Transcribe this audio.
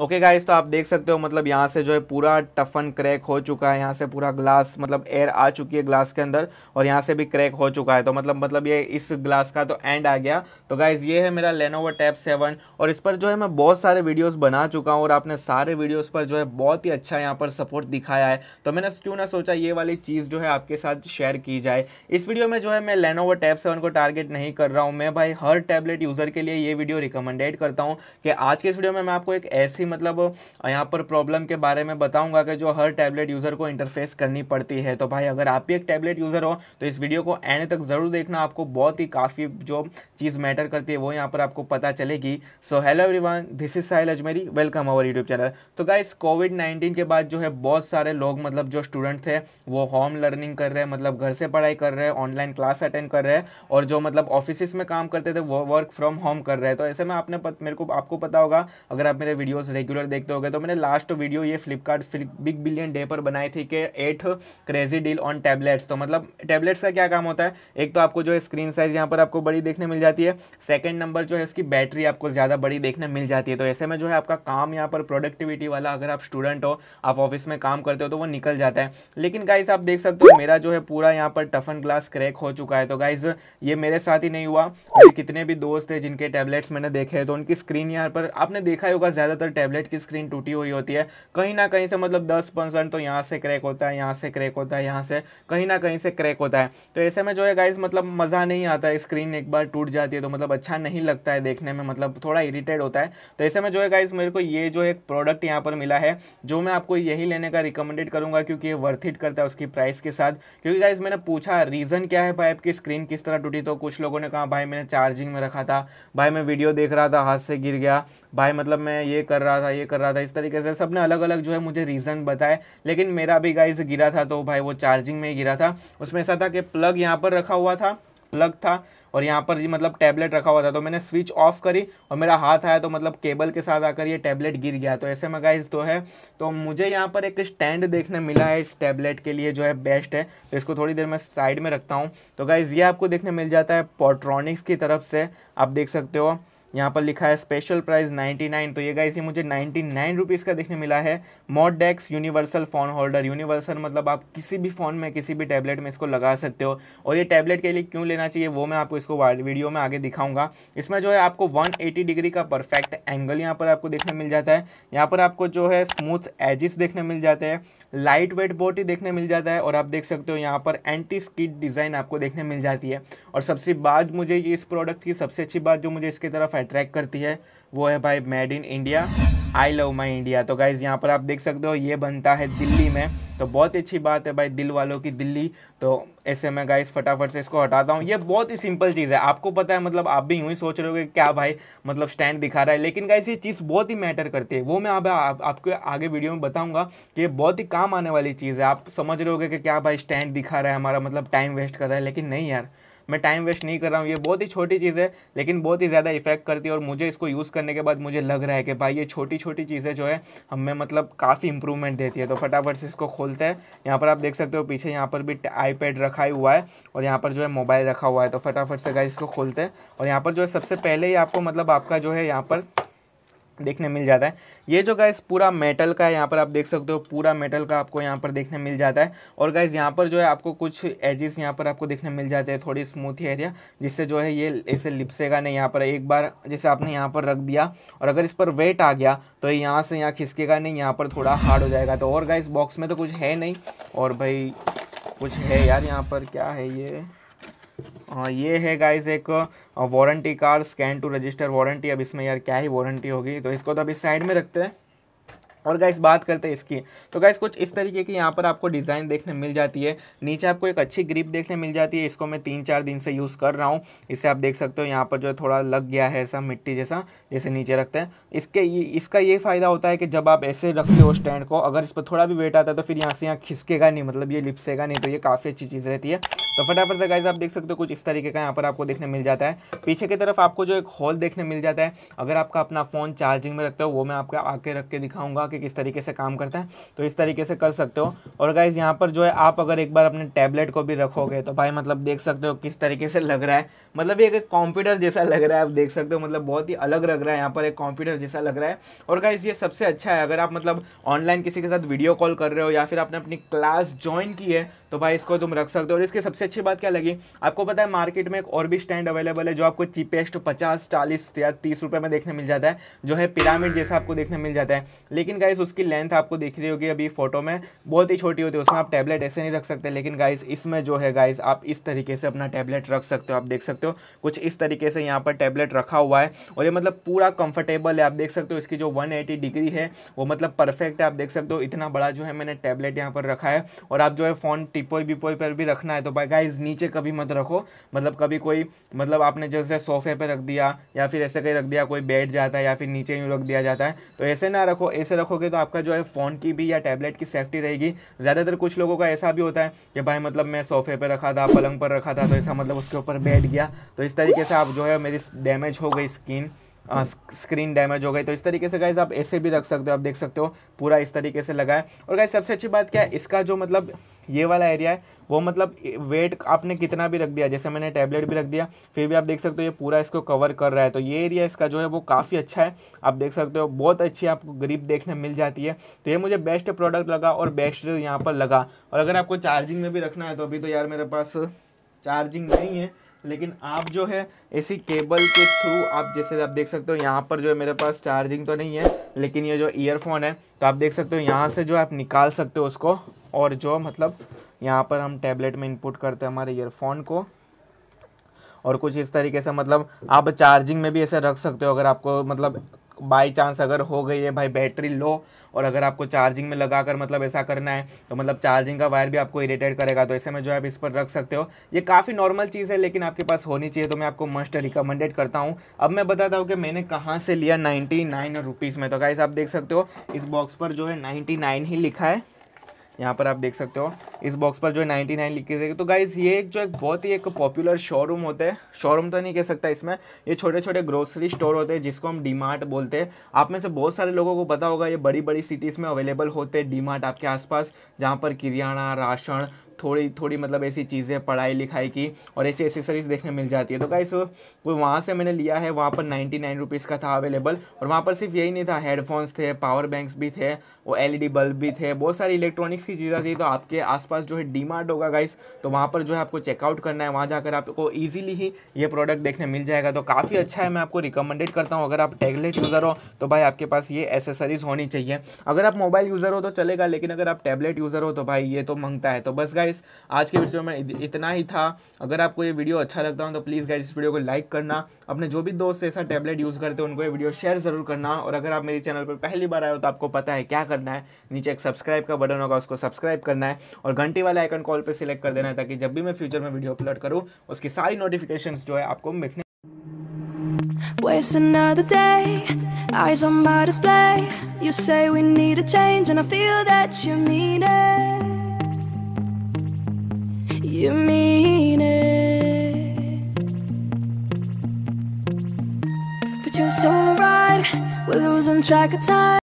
Okay guys तो आप देख सकते हो मतलब यहाँ से जो है पूरा टफन क्रैक हो चुका है यहाँ से पूरा ग्लास मतलब एयर आ चुकी है ग्लास के अंदर और यहाँ से भी क्रैक हो चुका है तो मतलब मतलब ये इस ग्लास का तो एंड आ गया तो गाइस ये है मेरा लेनोवो टैप सेवन और इस पर जो है मैं बहुत सारे वीडियोज़ बना चुका हूँ और आपने सारे वीडियोज़ पर जो है बहुत ही अच्छा यहाँ पर सपोर्ट दिखाया है तो मैंने क्यों ना सोचा ये वाली चीज़ जो है आपके साथ शेयर की जाए इस वीडियो में जो है मैं लेनोवो टैब सेवन को टारगेट नहीं कर रहा हूँ मैं भाई हर टैबलेट यूज़र के लिए ये वीडियो रिकमेंडेड करता हूँ कि आज के इस वीडियो में मैं आपको एक ऐसी सी मतलब यहाँ पर प्रॉब्लम के बारे में बताऊंगा कि जो हर टैबलेट यूज़र को इंटरफेस करनी पड़ती है तो भाई अगर आप भी एक टैबलेट यूज़र हो तो इस वीडियो को एंड तक ज़रूर देखना आपको बहुत ही काफ़ी जो चीज़ मैटर करती है वो यहाँ पर आपको पता चलेगी so hello everyone this is Sahil Ajmeri welcome our YouTube channel तो गाइस कोविड नाइन्टीन के बाद जो है बहुत सारे लोग मतलब जो स्टूडेंट थे वो होम लर्निंग कर रहे हैं मतलब घर से पढ़ाई कर रहे हैं ऑनलाइन क्लास अटेंड कर रहे हैं और जो मतलब ऑफिस में काम करते थे वो वर्क फ्रॉम होम कर रहे हैं तो ऐसे में आपने पत, मेरे को आपको पता होगा अगर आप मेरे वीडियोस रेगुलर देखते हो तो मैंने लास्ट वीडियो ये फ्लिपकार्ट बिग बिलियन डे पर बनाई थी कि at crazy deal on tablets तो मतलब टैबलेट्स का क्या काम होता है एक तो आपको जो है स्क्रीन साइज यहाँ पर आपको बड़ी देखने मिल जाती है सेकेंड नंबर जो है उसकी बैटरी आपको ज़्यादा बड़ी देखने मिल जाती है तो ऐसे में जो है आपका काम यहाँ पर प्रोडक्टिविटी वाला अगर आप स्टूडेंट हो आप ऑफिस में काम करते हो तो वो निकल जाता है लेकिन गाइज आप देख सकते हो मेरा जो है पूरा यहाँ पर टफन ग्लास क्रैक हो चुका है तो गाइज ये मेरे साथ ही नहीं हुआ कितने भी दोस्त है जिनके टैबलेट्स मैंने देखे हैं तो उनकी स्क्रीन यहाँ पर आपने देखा ही होगा ज़्यादातर टैबलेट की स्क्रीन टूटी हुई होती है कहीं ना कहीं से मतलब दस परसेंट तो यहाँ से क्रैक होता है यहाँ से क्रैक होता है यहाँ से कहीं ना कहीं से क्रैक होता है तो ऐसे में जो है गाइज मतलब मज़ा नहीं आता है स्क्रीन एक बार टूट जाती है तो मतलब अच्छा नहीं लगता है देखने में मतलब थोड़ा इरीटेड होता है तो ऐसे में जो है गाइज मेरे को ये जो एक प्रोडक्ट यहाँ पर मिला है जो मैं आपको यही लेने का रिकमेंडेड करूँगा क्योंकि ये वर्थ इट करता है उसकी प्राइस के साथ क्योंकि गाइज मैंने पूछा रीज़न क्या है भाई आपकी स्क्रीन किस तरह टूटी तो कुछ लोगों ने कहा भाई मैंने चार्जिंग में रखा था भाई मैं वीडियो देख रहा था हाथ से गिर गया भाई मतलब मैं ये कर रहा रहा था ये कर रहा था इस तरीके से सबने अलग अलग जो है मुझे रीज़न बताए लेकिन मेरा भी गाइज गिरा था तो भाई वो चार्जिंग में ही गिरा था उसमें ऐसा था कि प्लग यहाँ पर रखा हुआ था प्लग था और यहाँ पर जी मतलब टैबलेट रखा हुआ था तो मैंने स्विच ऑफ करी और मेरा हाथ आया तो मतलब केबल के साथ आकर ये टैबलेट गिर गया तो ऐसे में गाइज तो है तो मुझे यहाँ पर एक स्टैंड देखने मिला है इस टैबलेट के लिए जो है बेस्ट है तो इसको थोड़ी देर में साइड में रखता हूँ तो गाइज़ ये आपको देखने मिल जाता है पोट्रॉनिक्स की तरफ से आप देख सकते हो यहाँ पर लिखा है स्पेशल प्राइस 99 तो ये गाइस ये मुझे 99 रुपीस का देखने मिला है Mod Dex universal phone holder universal मतलब आप किसी भी फ़ोन में किसी भी टैबलेट में इसको लगा सकते हो और ये टैबलेट के लिए क्यों लेना चाहिए वो मैं आपको इसको वीडियो में आगे दिखाऊंगा इसमें जो है आपको वन डिग्री का परफेक्ट एंगल यहाँ पर आपको देखने मिल जाता है यहाँ पर आपको जो है स्मूथ एजिस देखने मिल जाते हैं लाइट वेट बॉडी देखने मिल जाता है और आप देख सकते हो यहाँ पर एंटी स्कीट डिज़ाइन आपको देखने मिल जाती है और सबसे बाद मुझे इस प्रोडक्ट की सबसे अच्छी बात जो मुझे इसकी तरफ अट्रैक्ट करती है वो है भाई made in India I love my India तो गाइज़ यहाँ पर आप देख सकते हो ये बनता है दिल्ली में तो बहुत ही अच्छी बात है भाई दिल वालों की दिल्ली तो ऐसे मैं गाइज फटाफट से इसको हटाता हूँ ये बहुत ही सिंपल चीज़ है आपको पता है मतलब आप भी यूँ ही सोच रहे हो कि क्या भाई मतलब स्टैंड दिखा रहा है लेकिन गाइज ये चीज़ बहुत ही मैटर करती है वो मैं आप, आप, आपको आगे वीडियो में बताऊँगा कि ये बहुत ही काम आने वाली चीज़ है आप समझ रहे हो कि क्या भाई स्टैंड दिखा रहा है हमारा मतलब टाइम वेस्ट कर रहा है लेकिन नहीं यार मैं टाइम वेस्ट नहीं कर रहा हूँ ये बहुत ही छोटी चीज़ है लेकिन बहुत ही ज़्यादा इफेक्ट करती है और मुझे इसको यूज़ करने के बाद मुझे लग रहा है कि भाई ये छोटी छोटी चीज़ें जो है हमें मतलब काफ़ी इंप्रूवमेंट देती है तो फटाफट से इसको खोलते हैं यहाँ पर आप देख सकते हो पीछे यहाँ पर भी आईपैड रखा ही हुआ है और यहाँ पर जो है मोबाइल रखा हुआ है तो फटाफट से गाइस इसको खोलते हैं और यहाँ पर जो है सबसे पहले ही आपको मतलब आपका जो है यहाँ पर देखने मिल जाता है ये जो गाइस पूरा मेटल का है यहाँ पर आप देख सकते हो पूरा मेटल का आपको यहाँ पर देखने मिल जाता है और गाइस यहाँ पर जो है आपको कुछ एजेस यहाँ पर आपको देखने मिल जाते हैं थोड़ी स्मूथी एरिया जिससे जो है ये ऐसे लिपसेगा नहीं यहाँ पर एक बार जैसे आपने यहाँ पर रख दिया और अगर इस पर वेट आ गया तो यहाँ से यहाँ खिसकेगा नहीं यहाँ पर थोड़ा हार्ड हो जाएगा तो और गाइस बॉक्स में तो कुछ है नहीं और भाई कुछ है यार यहाँ पर क्या है ये हाँ, ये है गाइज एक warranty card scan to register warranty अब इसमें यार क्या ही वारंटी होगी तो इसको तो अभी साइड में रखते हैं और गाइस बात करते हैं इसकी तो गाइस कुछ इस तरीके की यहाँ पर आपको डिज़ाइन देखने मिल जाती है नीचे आपको एक अच्छी ग्रिप देखने मिल जाती है इसको मैं तीन चार दिन से यूज़ कर रहा हूँ इसे आप देख सकते हो यहाँ पर जो है थोड़ा लग गया है ऐसा मिट्टी जैसा जैसे नीचे रखते हैं इसके इसका ये फ़ायदा होता है कि जब आप ऐसे रखते हो स्टैंड को अगर इस पर थोड़ा भी वेट आता है तो फिर यहाँ से यहाँ खिसकेगा नहीं मतलब ये लिपसेगा नहीं तो ये काफ़ी अच्छी चीज़ रहती है तो फटाफट से गाइज आप देख सकते हो कुछ इस तरीके का यहाँ पर आपको देखने मिल जाता है पीछे की तरफ आपको जो एक हॉल देखने मिल जाता है अगर आपका अपना फ़ोन चार्जिंग में रखते हो वो मैं आपका आके रख के दिखाऊंगा कि किस तरीके से काम करता है तो इस तरीके से कर सकते हो और गाइज यहाँ पर जो है आप अगर एक बार अपने टैबलेट को भी रखोगे तो भाई मतलब देख सकते हो किस तरीके से लग रहा है मतलब ये एक कंप्यूटर जैसा लग रहा है आप देख सकते हो मतलब बहुत ही अलग लग रहा है यहाँ पर एक कंप्यूटर जैसा लग रहा है और गाइज ये सबसे अच्छा है अगर आप मतलब ऑनलाइन किसी के साथ वीडियो कॉल कर रहे हो या फिर आपने अपनी क्लास ज्वाइन की है तो भाई इसको तुम रख सकते हो और इसके सबसे सबसे अच्छी बात क्या लगी आपको पता है मार्केट में एक और भी स्टैंड अवेलेबल है जो आपको चीपेस्ट पचास चालीस या तीस रुपये में देखने मिल जाता है जो है पिरामिड जैसा आपको देखने मिल जाता है लेकिन गाइस उसकी लेंथ आपको देख रही होगी अभी फोटो में बहुत ही छोटी होती है उसमें आप टैबलेट ऐसे नहीं रख सकते लेकिन गाइस इसमें जो है गाइस आप इस तरीके से अपना टैबलेट रख सकते हो आप देख सकते हो कुछ इस तरीके से यहाँ पर टैबलेट रखा हुआ है और ये मतलब पूरा कंफर्टेबल है आप देख सकते हो इसकी जो वन डिग्री है वो मतलब परफेक्ट है आप देख सकते हो इतना बड़ा जो है मैंने टैबलेट यहाँ पर रखा है और आप जो है फ़ोन टिपोई बिपोई पर भी रखना है तो भाई गाइज नीचे कभी मत रखो मतलब कभी कोई मतलब आपने जैसे सोफे पर रख दिया या फिर ऐसे कहीं रख दिया कोई बैठ जाता है या फिर नीचे यूँ रख दिया जाता है तो ऐसे ना रखो ऐसे रखोगे तो आपका जो है फ़ोन की भी या टैबलेट की सेफ्टी रहेगी ज़्यादातर कुछ लोगों का ऐसा भी होता है कि भाई मतलब मैं सोफे पर रखा था पलंग पर रखा था तो ऐसा मतलब उसके ऊपर बैठ गया तो इस तरीके से आप जो है मेरी डैमेज हो गई स्किन स्क्रीन हाँ, डैमेज हाँ। हो गई तो इस तरीके से गाइज आप ऐसे भी रख सकते हो आप देख सकते हो पूरा इस तरीके से लगा है और गाइज सबसे अच्छी बात क्या है इसका जो मतलब ये वाला एरिया है वो मतलब वेट आपने कितना भी रख दिया जैसे मैंने टैबलेट भी रख दिया फिर भी आप देख सकते हो ये पूरा इसको कवर कर रहा है तो ये एरिया इसका जो है वो काफ़ी अच्छा है आप देख सकते हो बहुत अच्छी आपको गरीब देखने मिल जाती है तो ये मुझे बेस्ट प्रोडक्ट लगा और बेस्ट यहाँ पर लगा और अगर आपको चार्जिंग में भी रखना है तो अभी तो यार मेरे पास चार्जिंग नहीं है लेकिन आप जो है इसी केबल के थ्रू आप जैसे आप देख सकते हो यहाँ पर जो है मेरे पास चार्जिंग तो नहीं है लेकिन ये जो ईयरफोन है तो आप देख सकते हो यहाँ से जो आप निकाल सकते हो उसको और जो मतलब यहाँ पर हम टैबलेट में इनपुट करते हैं हमारे ईयरफोन को और कुछ इस तरीके से मतलब आप चार्जिंग में भी ऐसे रख सकते हो अगर आपको मतलब बाई चांस अगर हो गई है भाई बैटरी लो और अगर आपको चार्जिंग में लगा कर मतलब ऐसा करना है तो मतलब चार्जिंग का वायर भी आपको इरीटेट करेगा तो ऐसे में जो है आप इस पर रख सकते हो ये काफ़ी नॉर्मल चीज़ है लेकिन आपके पास होनी चाहिए तो मैं आपको मस्ट रिकमेंडेड करता हूँ अब मैं बताता हूँ कि मैंने कहाँ से लिया नाइन्टी नाइन में तो गाइस आप देख सकते हो इस बॉक्स पर जो है नाइन्टी नाइन ही लिखा है यहाँ पर आप देख सकते हो इस बॉक्स पर जो है नाइन्टी नाइन लिखी जाएगी तो गाइज़ ये एक जो एक बहुत ही एक पॉपुलर शोरूम होता है शोरूम तो नहीं कह सकता इसमें ये छोटे छोटे ग्रोसरी स्टोर होते हैं जिसको हम डी बोलते हैं आप में से बहुत सारे लोगों को पता होगा ये बड़ी बड़ी सिटीज़ में अवेलेबल होते हैं डी आपके आसपास जहाँ पर किरियाना राशन थोड़ी थोड़ी मतलब ऐसी चीज़ें पढ़ाई लिखाई की और ऐसी एसेसरीज़ देखने मिल जाती है तो गाइस वहाँ से मैंने लिया है वहाँ पर नाइन्टी नाइन रुपीज़ का था अवेलेबल और वहाँ पर सिर्फ यही नहीं था हेडफोन्स थे पावर बैंक्स भी थे वो एल बल्ब e भी थे बहुत सारी इलेक्ट्रॉनिक्स की चीज़ें थी तो आपके आसपास जो है डी होगा गाइस तो वहाँ पर जो है आपको चेकआउट करना है वहाँ जाकर आपको ईजिली ही ये प्रोडक्ट देखने मिल जाएगा तो काफ़ी अच्छा है मैं आपको रिकमेंडेड करता हूँ अगर आप टैबलेट यूज़र हो तो भाई आपके पास ये एसेसरीज़ होनी चाहिए अगर आप मोबाइल यूज़र हो तो चलेगा लेकिन अगर आप टैबलेट यूज़र हो तो भाई ये तो मंगता है तो बस गाइस गाइस आज के वीडियो में इतना ही था अगर आपको ये वीडियो अच्छा लगता हो तो प्लीज़ गाइस इस वीडियो को लाइक करना अपने जो भी दोस्त ऐसा टैबलेट यूज़ करते हैं उनको ये वीडियो शेयर ज़रूर करना और अगर आप मेरे चैनल पर पहली बार आए हो तो आपको पता है क्या करना है नीचे एक सब्सक्राइब का बटन होगा उसको सब्सक्राइब करना है और घंटी वाला आइकन कॉल पर सिलेक्ट कर देना है ताकि जब भी मैं फ्यूचर में वीडियो अपलोड करूँ उसकी सारी नोटिफिकेशन जो है आपको मिलने Waste another day, eyes on my display. You say we need a change, and I feel that you mean it. you mean it. But you're so right, we're losing track of time.